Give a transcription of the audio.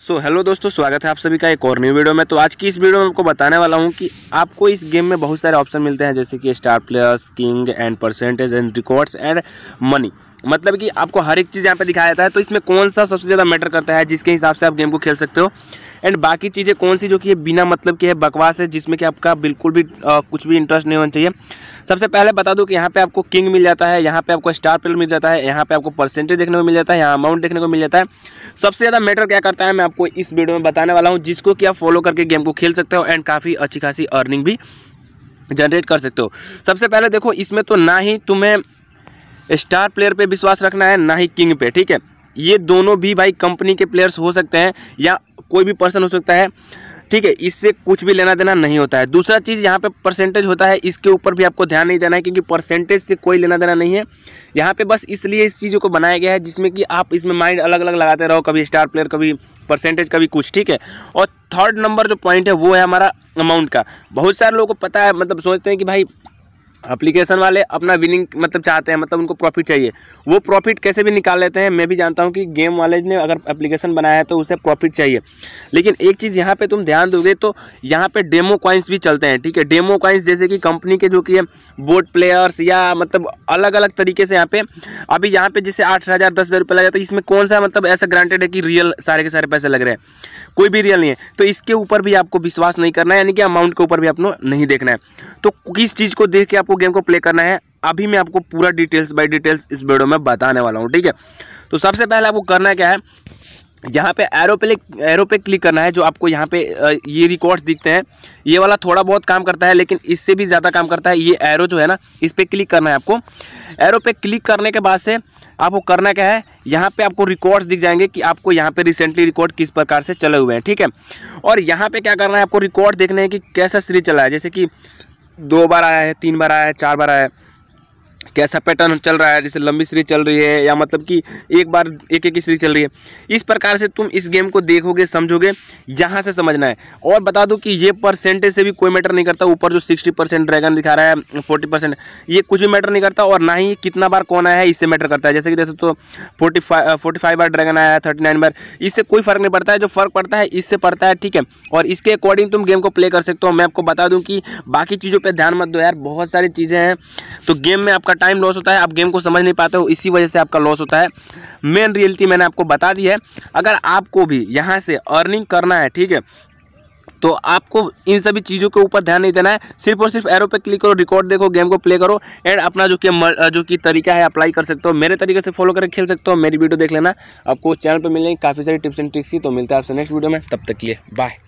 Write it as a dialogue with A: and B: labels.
A: सो so, hello दोस्तों स्वागत है आप सभी का एक और न्यू वीडियो में तो आज की इस वीडियो में आपको बताने वाला हूं कि आपको इस गेम में बहुत सारे ऑप्शन मिलते हैं जैसे कि star players king and percentage and records and money मतलब कि आपको हर एक चीज़ यहाँ पे दिखाया जाता है तो इसमें कौन सा सबसे ज़्यादा मैटर करता है जिसके हिसाब से आप गेम को खेल सकते हो एंड बाकी चीज़ें कौन सी जो कि बिना मतलब की है बकवास है जिसमें कि आपका बिल्कुल भी आ, कुछ भी इंटरेस्ट नहीं होना चाहिए सबसे पहले बता दूँ कि यहाँ पे आपको किंग मिल जाता है यहाँ पे आपको स्टार प्लेयर मिल जाता है यहाँ पे आपको परसेंटेज देखने को मिल जाता है यहाँ अमाउंट देखने को मिल जाता है सबसे ज़्यादा मैटर क्या करता है मैं आपको इस वीडियो में बताने वाला हूँ जिसको कि आप फॉलो करके गेम को खेल सकते हो एंड काफ़ी अच्छी खासी अर्निंग भी जनरेट कर सकते हो सबसे पहले देखो इसमें तो ना ही तुम्हें स्टार प्लेयर पे विश्वास रखना है ना ही किंग पे ठीक है ये दोनों भी भाई कंपनी के प्लेयर्स हो सकते हैं या कोई भी पर्सन हो सकता है ठीक है इससे कुछ भी लेना देना नहीं होता है दूसरा चीज़ यहाँ पे परसेंटेज होता है इसके ऊपर भी आपको ध्यान नहीं देना है क्योंकि परसेंटेज से कोई लेना देना नहीं है यहाँ पे बस इसलिए इस चीज़ों को बनाया गया है जिसमें कि आप इसमें माइंड अलग अलग लगाते रहो कभी स्टार प्लेयर कभी परसेंटेज कभी कुछ ठीक है और थर्ड नंबर जो पॉइंट है वो है हमारा अमाउंट का बहुत सारे लोगों को पता है मतलब सोचते हैं कि भाई अप्लीकेशन वाले अपना विनिंग मतलब चाहते हैं मतलब उनको प्रॉफिट चाहिए वो प्रॉफिट कैसे भी निकाल लेते हैं मैं भी जानता हूँ कि गेम वाले ने अगर एप्लीकेशन बनाया है तो उसे प्रॉफिट चाहिए लेकिन एक चीज़ यहाँ पे तुम ध्यान दोगे तो यहाँ पे डेमो कॉइन्स भी चलते हैं ठीक है डेमो कॉइन्स जैसे कि कंपनी के जो कि बोर्ड प्लेयर्स या मतलब अलग अलग तरीके से यहाँ पे अभी यहाँ पे जैसे आठ हज़ार दस हज़ार रुपये जाता तो इसमें कौन सा मतलब ऐसा ग्रांटेड है कि रियल सारे के सारे पैसे लग रहे हैं कोई भी रियल नहीं है तो इसके ऊपर भी आपको विश्वास नहीं करना है यानी कि अमाउंट के ऊपर भी आपको नहीं देखना है तो किस चीज़ को देख के आपको आपको गेम को प्ले करना है अभी मैं आपको पूरा डिटेल्स बाई डिटेल्स इस वीडियो में बताने वाला हूँ ठीक है तो सबसे पहले आपको करना क्या है यहाँ पे एरो पे एरो पे क्लिक करना है जो आपको यहाँ पे ये रिकॉर्ड्स दिखते हैं ये वाला थोड़ा बहुत काम करता है लेकिन इससे भी ज़्यादा काम करता है ये एरो जो है ना इस पर क्लिक करना है आपको एरो पे क्लिक करने के बाद से आपको करना क्या है यहाँ पे आपको रिकॉर्ड्स दिख जाएंगे कि आपको यहाँ पे रिसेंटली रिकॉर्ड किस प्रकार से चले हुए हैं ठीक है और यहाँ पर क्या करना है आपको रिकॉर्ड देखने हैं कि कैसा सीरीज चला है जैसे कि दो बार आया है तीन बार आया है चार बार आया है कैसा पैटर्न चल रहा है जैसे लंबी सीरीज चल रही है या मतलब कि एक बार एक एक सीरीज चल रही है इस प्रकार से तुम इस गेम को देखोगे समझोगे यहाँ से समझना है और बता दूँ कि ये परसेंटेज से भी कोई मैटर नहीं करता ऊपर जो सिक्सटी परसेंट ड्रैगन दिखा रहा है फोर्टी परसेंट ये कुछ भी मैटर नहीं करता और ना ही कितना बार कौन आया है इससे मैटर करता है जैसे कि जैसे तो फोर्टी फोर्टी फाइव बार ड्रैगन आया है थर्टी नाइन बार इससे कोई फर्क नहीं पड़ता है जो फर्क पड़ता है इससे पड़ता है ठीक है और इसके अकॉर्डिंग तुम गेम को प्ले कर सकते हो मैं आपको बता दूँ कि बाकी चीज़ों पर ध्यान मत दो यार बहुत सारी चीज़ें हैं तो गेम में आपका टाइम लॉस होता है आप गेम को समझ नहीं पाते हो इसी वजह से आपका लॉस होता है मेन रियलिटी मैंने आपको बता दी है अगर आपको भी यहाँ से अर्निंग करना है ठीक है तो आपको इन सभी चीज़ों के ऊपर ध्यान नहीं देना है सिर्फ और सिर्फ एरो पे क्लिक करो रिकॉर्ड देखो गेम को प्ले करो एंड अपना जो कि जो कि तरीका है अप्लाई कर सकते हो मेरे तरीके से फॉलो करके खेल सकते हो मेरी वीडियो देख लेना आपको चैनल पर मिल जाएंगे काफ़ी सारी टिप्स एंड ट्रिक्स की तो मिलता है आपसे नेक्स्ट वीडियो में तब तक लिए बाय